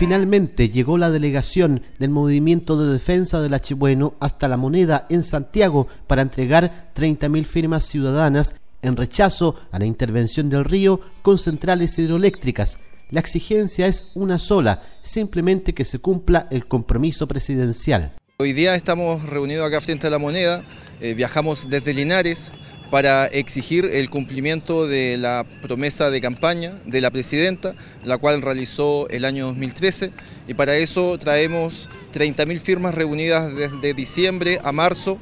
Finalmente llegó la delegación del Movimiento de Defensa del Chibueno hasta La Moneda en Santiago para entregar 30.000 firmas ciudadanas en rechazo a la intervención del río con centrales hidroeléctricas. La exigencia es una sola, simplemente que se cumpla el compromiso presidencial. Hoy día estamos reunidos acá frente a la moneda, eh, viajamos desde Linares para exigir el cumplimiento de la promesa de campaña de la presidenta, la cual realizó el año 2013, y para eso traemos 30.000 firmas reunidas desde diciembre a marzo,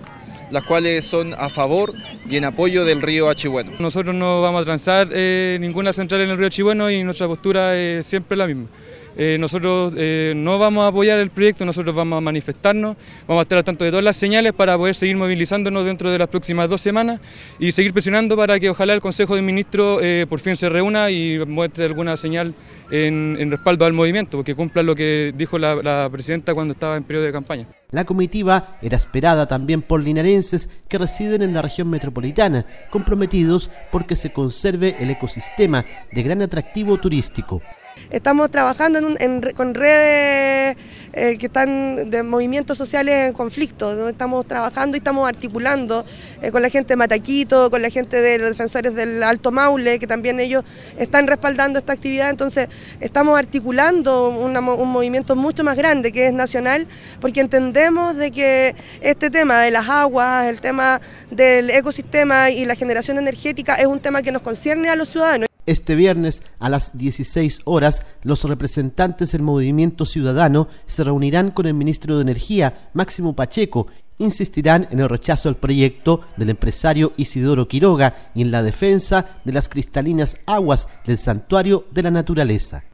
las cuales son a favor y en apoyo del río Achibueno. Nosotros no vamos a transar eh, ninguna central en el río Achibueno y nuestra postura es siempre la misma. Eh, nosotros eh, no vamos a apoyar el proyecto, nosotros vamos a manifestarnos, vamos a estar al tanto de todas las señales para poder seguir movilizándonos dentro de las próximas dos semanas y seguir presionando para que ojalá el Consejo de Ministros eh, por fin se reúna y muestre alguna señal en, respaldo al movimiento, porque cumpla lo que dijo la, la presidenta cuando estaba en periodo de campaña. La comitiva era esperada también por linarenses que residen en la región metropolitana, comprometidos porque se conserve el ecosistema de gran atractivo turístico. Estamos trabajando con redes eh, que están de movimientos sociales en conflicto. Estamos trabajando y estamos articulando eh, con la gente de Mataquito, con la gente de los defensores del Alto Maule, que también ellos están respaldando esta actividad. Entonces, estamos articulando un movimiento mucho más grande que es nacional, porque entendemos de que este tema de las aguas, el tema del ecosistema y la generación energética es un tema que nos concierne a los ciudadanos. Este viernes a las 16 horas, los representantes del Movimiento Ciudadano se reunirán con el ministro de Energía, Máximo Pacheco, insistirán en el rechazo al proyecto del empresario Isidoro Quiroga y en la defensa de las cristalinas aguas del Santuario de la Naturaleza.